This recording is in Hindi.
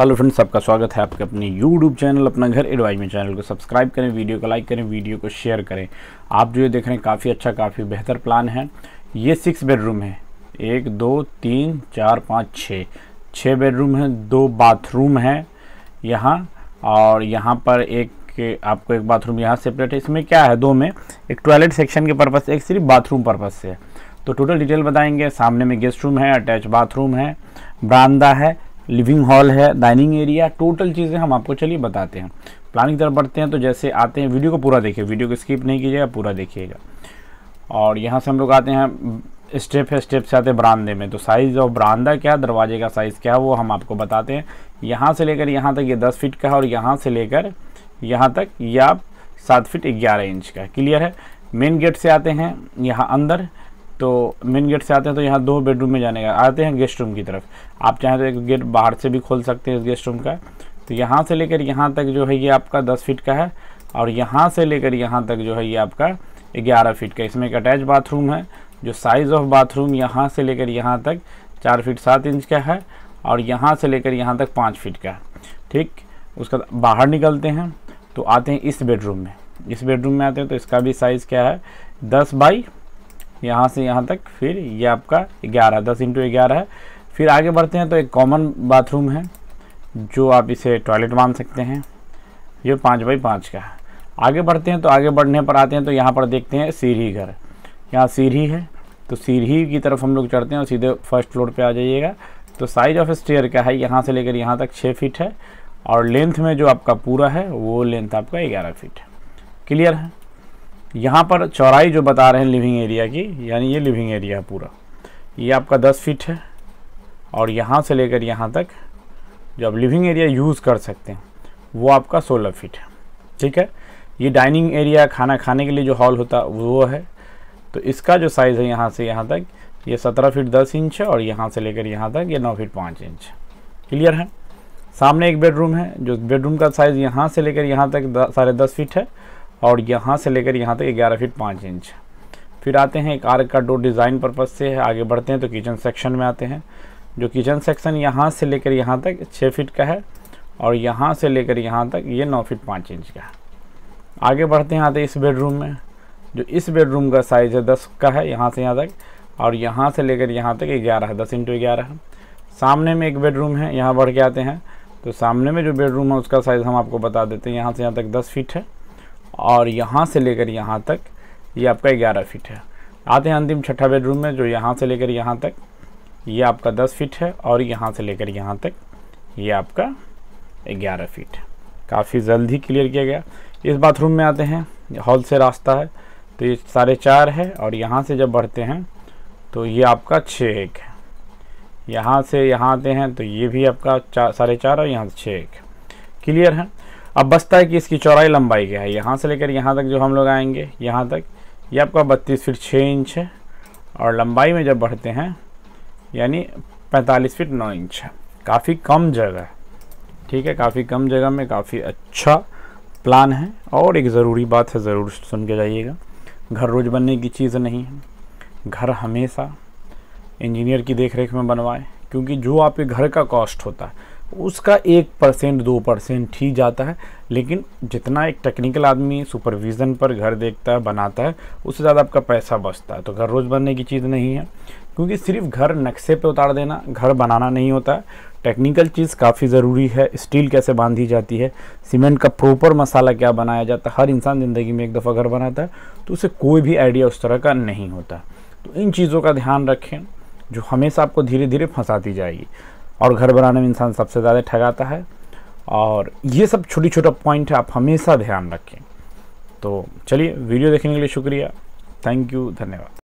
हेलो फ्रेंड्स सबका स्वागत है आपके अपने यूट्यूब चैनल अपना घर एडवाइज में चैनल को सब्सक्राइब करें वीडियो को लाइक करें वीडियो को शेयर करें आप जो ये देख रहे हैं काफ़ी अच्छा काफ़ी बेहतर प्लान है ये सिक्स बेडरूम है एक दो तीन चार पाँच छः छः बेडरूम है दो बाथरूम है यहाँ और यहाँ पर एक कि आपको एक बाथरूम यहाँ सेपरेट है इसमें क्या है दो में एक टॉयलेट सेक्शन के पर्पज़ से एक सिर्फ बाथरूम पर्पज़ से है तो टोटल डिटेल बताएंगे सामने में गेस्ट रूम है अटैच बाथरूम है बरामदा है लिविंग हॉल है डाइनिंग एरिया टोटल चीज़ें हम आपको चलिए बताते हैं प्लान की तरफ बढ़ते हैं तो जैसे आते हैं वीडियो को पूरा देखिए वीडियो को स्किप नहीं कीजिएगा पूरा देखिएगा और यहाँ से हम लोग आते हैं स्टेप है स्टेप से आते हैं बरामदे में तो साइज़ और बरामदा क्या दरवाजे का साइज़ क्या है वो हम आपको बताते हैं यहाँ से लेकर यहाँ तक ये यह दस फिट का है और यहाँ से लेकर यहाँ तक या सात फिट ग्यारह इंच का क्लियर है मेन गेट से आते हैं यहाँ अंदर तो मेन गेट से आते हैं तो यहाँ दो बेडरूम में जाने का आते हैं गेस्ट रूम की तरफ आप चाहें तो एक गेट बाहर से भी खोल सकते हैं इस गेस्ट रूम का तो यहाँ से लेकर यहाँ तक जो है ये आपका दस फीट का है और यहाँ से लेकर यहाँ तक जो है ये आपका ग्यारह फीट का इसमें एक अटैच बाथरूम है जो साइज़ ऑफ बाथरूम यहाँ से लेकर यहाँ तक चार फीट सात इंच का है और यहाँ से लेकर यहाँ तक पाँच फीट का है ठीक उसका बाहर निकलते हैं तो आते हैं इस बेडरूम में इस बेडरूम में आते हैं तो इसका भी साइज़ क्या है दस बाई यहाँ से यहाँ तक फिर ये आपका ग्यारह दस इंटू ग्यारह है फिर आगे बढ़ते हैं तो एक कॉमन बाथरूम है जो आप इसे टॉयलेट मान सकते हैं ये पाँच बाई पाँच का है आगे बढ़ते हैं तो आगे बढ़ने पर आते हैं तो यहाँ पर देखते हैं सीढ़ी घर यहाँ सीढ़ी है तो सीढ़ी की तरफ हम लोग चढ़ते हैं और सीधे फर्स्ट फ्लोर पर आ जाइएगा तो साइज ऑफ स्टेयर का है यहाँ से लेकर यहाँ तक छः फीट है और लेंथ में जो आपका पूरा है वो लेंथ आपका ग्यारह फीट है क्लियर है यहाँ पर चौड़ाई जो बता रहे हैं लिविंग एरिया की यानी ये लिविंग एरिया है पूरा ये आपका दस फीट है और यहाँ से लेकर यहाँ तक जो आप लिविंग एरिया यूज़ कर सकते हैं वो आपका सोलह फीट है ठीक है ये डाइनिंग एरिया खाना खाने के लिए जो हॉल होता वो है तो इसका जो साइज़ है यहाँ से यहाँ तक ये सत्रह फीट दस इंच है और यहाँ से लेकर यहाँ तक ये नौ फीट पाँच इंच क्लियर है सामने एक बेडरूम है जो बेडरूम का साइज़ यहाँ से लेकर यहाँ तक साढ़े दस फीट है और यहाँ से लेकर यहाँ तक ग्यारह फीट पाँच इंच फिर आते हैं एक आर्क का डोर डिज़ाइन पर्पज़ से है आगे बढ़ते हैं तो किचन सेक्शन में आते हैं जो किचन सेक्शन यहाँ से लेकर यहाँ तक छः फीट का है और यहाँ से लेकर यहाँ तक ये नौ फीट पाँच इंच का है आगे बढ़ते हैं आते हैं इस बेडरूम में जो इस बेडरूम का साइज़ है दस का है यहाँ से यहाँ तक और यहाँ से लेकर यहाँ तक ग्यारह है दस इंटू ग्यारह है सामने में एक बेडरूम है यहाँ बढ़ के आते हैं तो सामने में जो बेडरूम है उसका साइज़ हम आपको बता देते हैं यहाँ से यहाँ तक दस फीट है और यहाँ से लेकर यहाँ तक ये आपका ग्यारह फिट है आते हैं अंतिम छठा बेडरूम में जो यहाँ से लेकर यहाँ तक ये आपका दस फिट है और यहाँ से लेकर यहाँ तक ये आपका ग्यारह फिट है काफ़ी जल्द ही क्लियर किया गया इस बाथरूम में आते हैं हॉल से रास्ता है तो ये साढ़े चार है और यहाँ से जब बढ़ते हैं तो ये आपका छः एक है यहाँ से यहाँ आते हैं तो ये भी आपका चार साढ़े चार और यहाँ से छः एक क्लियर है अब बचता है कि इसकी चौड़ाई लंबाई क्या है यहाँ से लेकर यहाँ तक जो हम लोग आएंगे यहाँ तक ये यह आपका बत्तीस फीट छः इंच है और लंबाई में जब बढ़ते हैं यानी पैंतालीस फीट नौ इंच है काफ़ी कम जगह है ठीक है काफ़ी कम जगह में काफ़ी अच्छा प्लान है और एक ज़रूरी बात है ज़रूर सुन के जाइएगा घर रोज़ बनने की चीज़ नहीं है घर हमेशा इंजीनियर की देखरेख में बनवाएं क्योंकि जो आपके घर का कॉस्ट होता है उसका एक परसेंट दो परसेंट ही जाता है लेकिन जितना एक टेक्निकल आदमी सुपरविज़न पर घर देखता है बनाता है उससे ज़्यादा आपका पैसा बचता है तो घर रोज़ बनने की चीज़ नहीं है क्योंकि सिर्फ घर नक्शे पे उतार देना घर बनाना नहीं होता है टेक्निकल चीज़ काफ़ी ज़रूरी है स्टील कैसे बांधी जाती है सीमेंट का प्रॉपर मसाला क्या बनाया जाता है हर इंसान ज़िंदगी में एक दफ़ा घर बनाता है तो उसे कोई भी आइडिया उस तरह का नहीं होता तो इन चीज़ों का ध्यान रखें जो हमेशा आपको धीरे धीरे फंसाती जाएगी और घर बनाने में इंसान सबसे ज़्यादा ठगाता है और ये सब छोटी छोटा पॉइंट है आप हमेशा ध्यान रखें तो चलिए वीडियो देखने के लिए शुक्रिया थैंक यू धन्यवाद